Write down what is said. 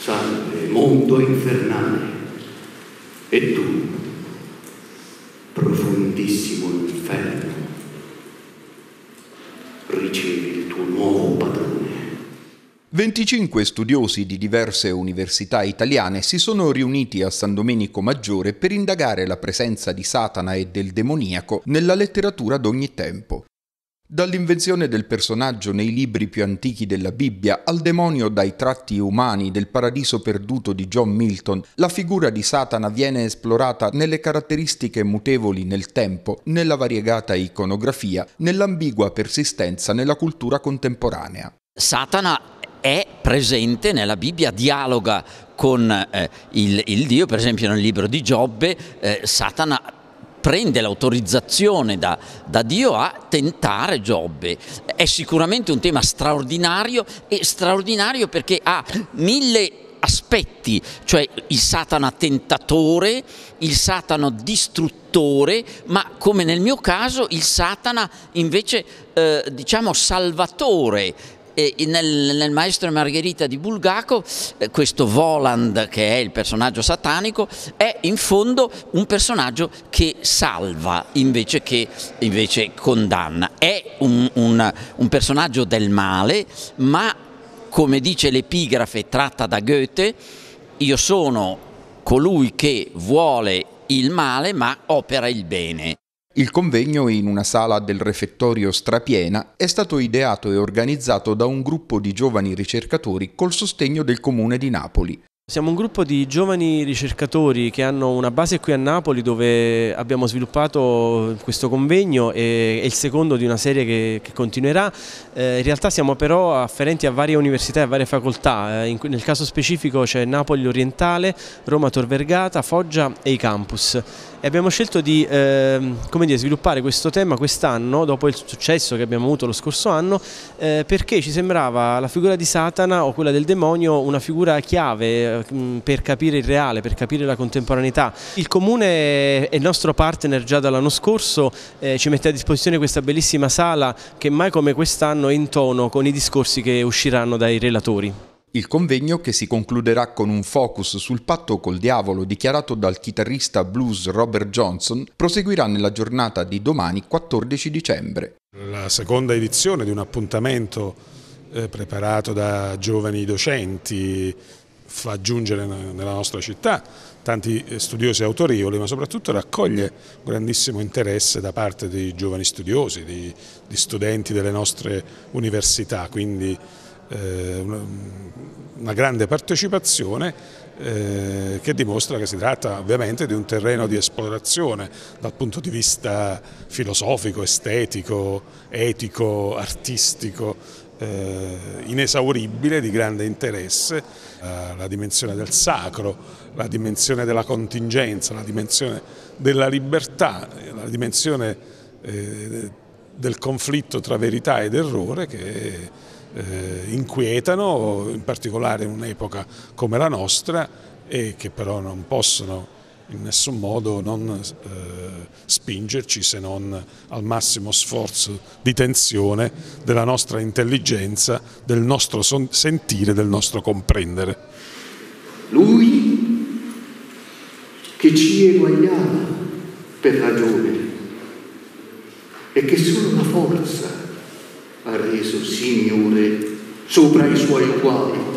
salve mondo infernale. E tu, profondissimo inferno, ricevi il tuo nuovo padrone. 25 studiosi di diverse università italiane si sono riuniti a San Domenico Maggiore per indagare la presenza di Satana e del demoniaco nella letteratura d'ogni tempo. Dall'invenzione del personaggio nei libri più antichi della Bibbia al demonio dai tratti umani del paradiso perduto di John Milton, la figura di Satana viene esplorata nelle caratteristiche mutevoli nel tempo, nella variegata iconografia, nell'ambigua persistenza nella cultura contemporanea. Satana è presente nella Bibbia, dialoga con eh, il, il, Dio, per esempio nel libro di Giobbe, eh, Satana prende l'autorizzazione da, da, Dio a tentare Giobbe. È sicuramente un tema straordinario e straordinario perché ha mille aspetti, cioè il Satana tentatore, il Satana distruttore, ma come nel mio caso il Satana invece eh, diciamo salvatore, e nel, nel, Maestro e Margherita di Bulgakov, eh, questo Voland, che è il personaggio satanico, è in fondo un personaggio che salva invece che invece condanna. È un, un, un personaggio del male, ma come dice l'epigrafe tratta da Goethe, io sono colui che vuole il male ma opera il bene. Il convegno in una sala del refettorio strapiena è stato ideato e organizzato da un gruppo di giovani ricercatori col sostegno del comune di Napoli, siamo un gruppo di giovani ricercatori che hanno una base qui a Napoli dove abbiamo sviluppato questo convegno e è il secondo di una serie che, che continuerà. Eh, in realtà siamo però afferenti a varie università e a varie facoltà, eh, in, nel caso specifico c'è Napoli Orientale, Roma Tor Vergata, Foggia e i campus. E abbiamo scelto di eh, dire, sviluppare questo tema quest'anno, dopo il successo che abbiamo avuto lo scorso anno, eh, perché ci sembrava la figura di Satana o quella del demonio una figura chiave Mm, per capire il reale, per capire la contemporaneità. Il Comune è il nostro partner già dall'anno scorso, eh, ci mette a disposizione questa bellissima sala che mai come quest'anno è in tono con i discorsi che usciranno dai relatori. Il convegno, che si concluderà con un focus sul patto col diavolo dichiarato dal chitarrista blues Robert Johnson, proseguirà nella giornata di domani 14 dicembre. La seconda edizione di un appuntamento eh, preparato da giovani docenti fa giungere nella nostra città tanti eh, studiosi autorevoli, ma soprattutto raccoglie grandissimo interesse da parte di giovani studiosi, di, di studenti delle nostre università, quindi eh, una grande partecipazione eh, che dimostra che si tratta ovviamente di un terreno di esplorazione dal punto di vista filosofico, estetico, etico, artistico, eh, inesauribile, di grande interesse, eh, la dimensione del sacro, la dimensione della contingenza, la dimensione della libertà, eh, la dimensione del conflitto tra verità ed errore che inquietano, in particolare in un'epoca come la nostra e che però non possono in nessun modo non eh, spingerci se non al massimo sforzo di tensione della nostra intelligenza, del nostro sentire, del nostro comprendere. Lui che ci eguagliava per ragione e che solo la forza ha reso Signore sopra i suoi uguali